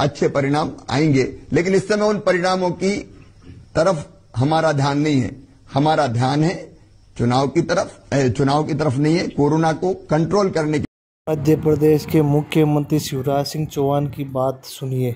अच्छे परिणाम आएंगे लेकिन इस समय उन परिणामों की तरफ हमारा ध्यान नहीं है हमारा ध्यान है चुनाव की तरफ चुनाव की तरफ नहीं है कोरोना को कंट्रोल करने की मध्य प्रदेश के मुख्यमंत्री शिवराज सिंह चौहान की बात सुनिए